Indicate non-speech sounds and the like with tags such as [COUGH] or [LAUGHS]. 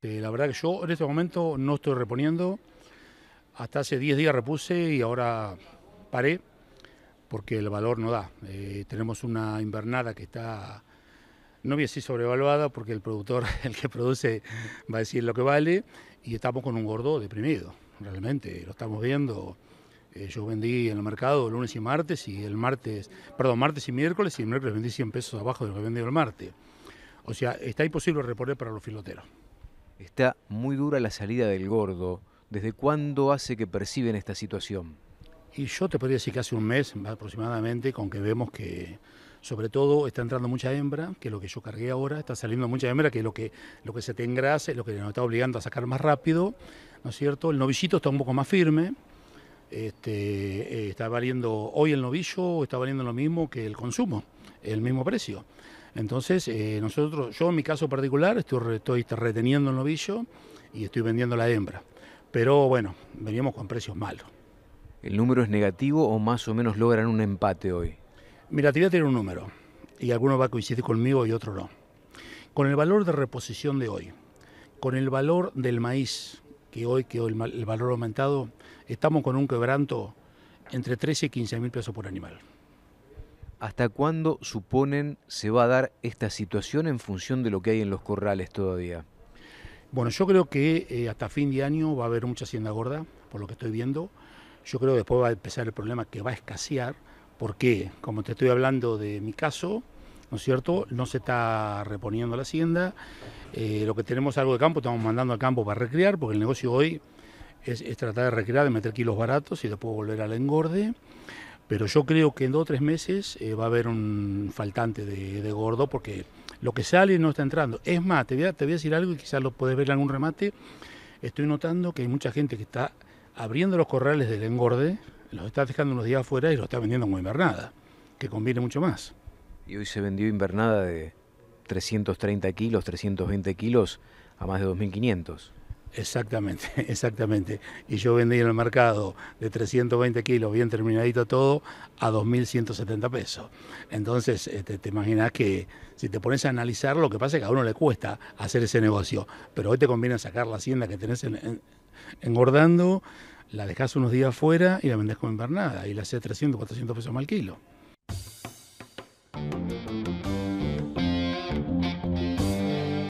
Este, la verdad que yo en este momento no estoy reponiendo. Hasta hace 10 días repuse y ahora paré porque el valor no da. Eh, tenemos una invernada que está, no voy a decir sobrevaluada, porque el productor, [LAUGHS] el que produce, va a decir lo que vale, y estamos con un gordo deprimido, realmente, lo estamos viendo. Eh, yo vendí en el mercado lunes y martes, y el martes, perdón, martes y miércoles, y el miércoles vendí 100 pesos abajo de lo que vendí el martes. O sea, está imposible reponer para los filoteros. Está muy dura la salida del gordo. ¿Desde cuándo hace que perciben esta situación? Y yo te podría decir que hace un mes aproximadamente, con que vemos que sobre todo está entrando mucha hembra, que es lo que yo cargué ahora, está saliendo mucha hembra, que es lo que, lo que se te engrasa, es lo que nos está obligando a sacar más rápido, ¿no es cierto? El novillito está un poco más firme, este, eh, está valiendo, hoy el novillo está valiendo lo mismo que el consumo, el mismo precio. Entonces, eh, nosotros, yo en mi caso particular, estoy, estoy reteniendo el novillo y estoy vendiendo la hembra. Pero bueno, veníamos con precios malos. ¿El número es negativo o más o menos logran un empate hoy? Mira, te voy a tener un número y alguno va a coincidir conmigo y otro no. Con el valor de reposición de hoy, con el valor del maíz, que hoy quedó el valor aumentado, estamos con un quebranto entre 13 y 15 mil pesos por animal. ¿Hasta cuándo suponen se va a dar esta situación en función de lo que hay en los corrales todavía? Bueno, yo creo que eh, hasta fin de año va a haber mucha hacienda gorda, por lo que estoy viendo. Yo creo que después va a empezar el problema que va a escasear, porque, como te estoy hablando de mi caso, ¿no es cierto? No se está reponiendo la hacienda. Eh, lo que tenemos algo de campo, estamos mandando al campo para recrear, porque el negocio hoy es, es tratar de recrear, de meter kilos baratos y después volver al engorde. Pero yo creo que en dos o tres meses eh, va a haber un faltante de, gordo porque lo que sale no está entrando. Es más, te voy a, decir algo y quizás lo puedes ver en algún remate. Estoy notando que hay mucha gente que está abriendo los corrales del engorde, los está dejando unos días afuera y los está vendiendo como invernada, que conviene mucho más. Y hoy se vendió invernada de 330 kilos, 320 kilos a más de 2.500. Exactamente, [LAUGHS] exactamente. Y yo vendí en el mercado de 320 kilos, bien terminadito todo, a 2.170 pesos. Entonces, este, te imaginas que si te pones a analizar, lo que pasa es que a uno le cuesta hacer ese negocio. Pero hoy te conviene sacar la hacienda que tenés engordando, la dejás unos días fuera y la vendés como invernada. Y la haces 300, 400 pesos más el kilo.